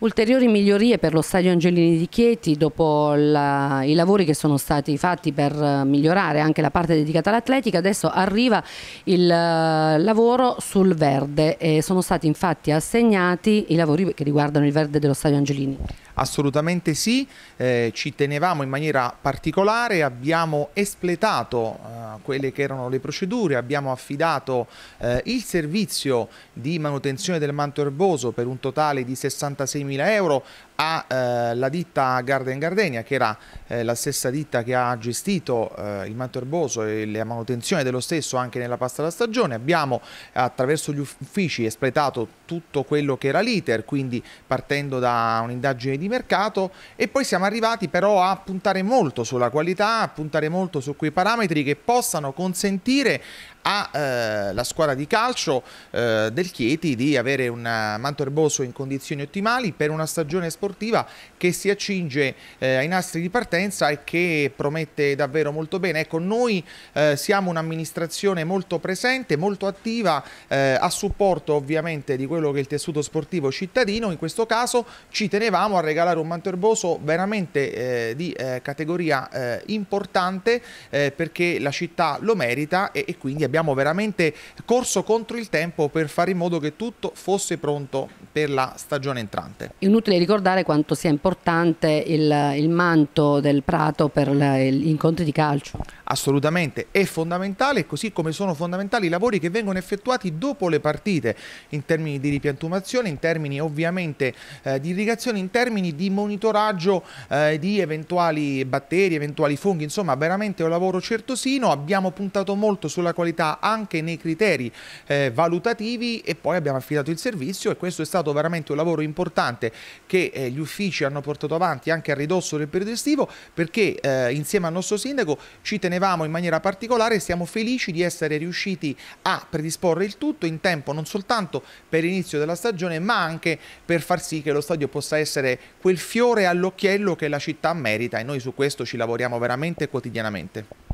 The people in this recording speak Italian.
Ulteriori migliorie per lo stadio Angelini di Chieti dopo la, i lavori che sono stati fatti per eh, migliorare anche la parte dedicata all'atletica, adesso arriva il eh, lavoro sul verde e sono stati infatti assegnati i lavori che riguardano il verde dello stadio Angelini. Assolutamente sì, eh, ci tenevamo in maniera particolare, abbiamo espletato eh, quelle che erano le procedure, abbiamo affidato eh, il servizio di manutenzione del manto erboso per un totale di 66.000 euro alla eh, ditta Garden Gardenia che era eh, la stessa ditta che ha gestito eh, il manto erboso e la manutenzione dello stesso anche nella pasta da stagione abbiamo attraverso gli uffici espletato tutto quello che era l'iter quindi partendo da un'indagine di mercato e poi siamo arrivati però a puntare molto sulla qualità a puntare molto su quei parametri che possano possano consentire alla eh, squadra di calcio eh, del Chieti di avere un manto erboso in condizioni ottimali per una stagione sportiva che si accinge eh, ai nastri di partenza e che promette davvero molto bene. Ecco, noi eh, siamo un'amministrazione molto presente, molto attiva eh, a supporto ovviamente di quello che è il tessuto sportivo cittadino, in questo caso ci tenevamo a regalare un manto erboso veramente eh, di categoria importante perché la città lo merita e, e quindi abbiamo abbiamo veramente corso contro il tempo per fare in modo che tutto fosse pronto per la stagione entrante. Inutile ricordare quanto sia importante il, il manto del Prato per gli incontri di calcio. Assolutamente, è fondamentale, così come sono fondamentali i lavori che vengono effettuati dopo le partite, in termini di ripiantumazione, in termini ovviamente eh, di irrigazione, in termini di monitoraggio eh, di eventuali batteri, eventuali funghi, insomma veramente è un lavoro certosino, abbiamo puntato molto sulla qualità qualità anche nei criteri eh, valutativi e poi abbiamo affidato il servizio e questo è stato veramente un lavoro importante che eh, gli uffici hanno portato avanti anche a ridosso del periodo estivo perché eh, insieme al nostro sindaco ci tenevamo in maniera particolare e siamo felici di essere riusciti a predisporre il tutto in tempo non soltanto per l'inizio della stagione ma anche per far sì che lo stadio possa essere quel fiore all'occhiello che la città merita e noi su questo ci lavoriamo veramente quotidianamente.